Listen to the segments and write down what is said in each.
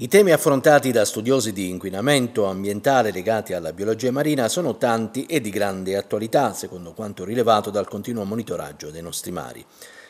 I temi affrontati da studiosi di inquinamento ambientale legati alla biologia marina sono tanti e di grande attualità, secondo quanto rilevato dal continuo monitoraggio dei nostri mari.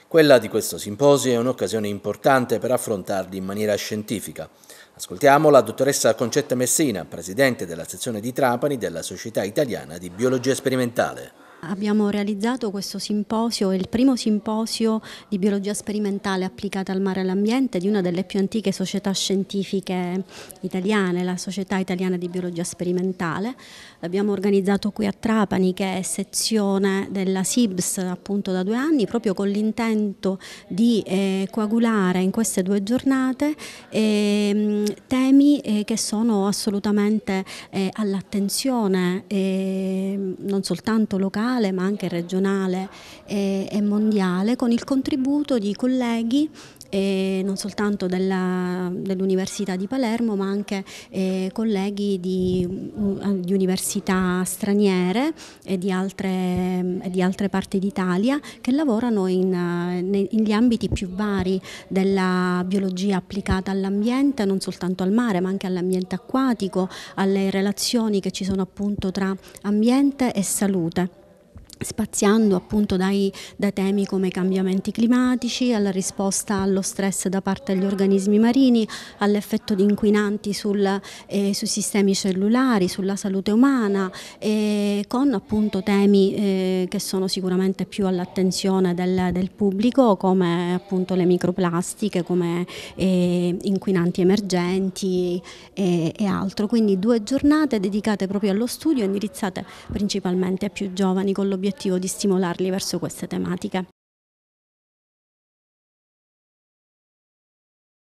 Quella di questo simposio è un'occasione importante per affrontarli in maniera scientifica. Ascoltiamo la dottoressa Concetta Messina, presidente della sezione di Trapani della Società Italiana di Biologia Sperimentale. Abbiamo realizzato questo simposio, il primo simposio di biologia sperimentale applicata al mare e all'ambiente di una delle più antiche società scientifiche italiane, la Società Italiana di Biologia Sperimentale. L'abbiamo organizzato qui a Trapani che è sezione della SIBS appunto da due anni proprio con l'intento di eh, coagulare in queste due giornate eh, temi eh, che sono assolutamente eh, all'attenzione ehm, non soltanto locale locale ma anche regionale e, e mondiale con il contributo di colleghi eh, non soltanto dell'Università dell di Palermo ma anche eh, colleghi di, mm, di, università straniere e di altre, um, di altre parti d'Italia che lavorano in, uh, negli ambiti più vari della biologia applicata all'ambiente, non soltanto al mare ma anche all'ambiente acquatico, alle relazioni che ci sono appunto tra ambiente e salute spaziando appunto dai, da temi come cambiamenti climatici, alla risposta allo stress da parte degli organismi marini, all'effetto di inquinanti sul, eh, sui sistemi cellulari, sulla salute umana, eh, con appunto temi eh, che sono sicuramente più all'attenzione del, del, pubblico come appunto le microplastiche, come eh, inquinanti emergenti e, e altro. Quindi due giornate dedicate proprio allo studio indirizzate principalmente a più giovani con l'obiettivo l'obiettivo di stimolarli verso queste tematiche.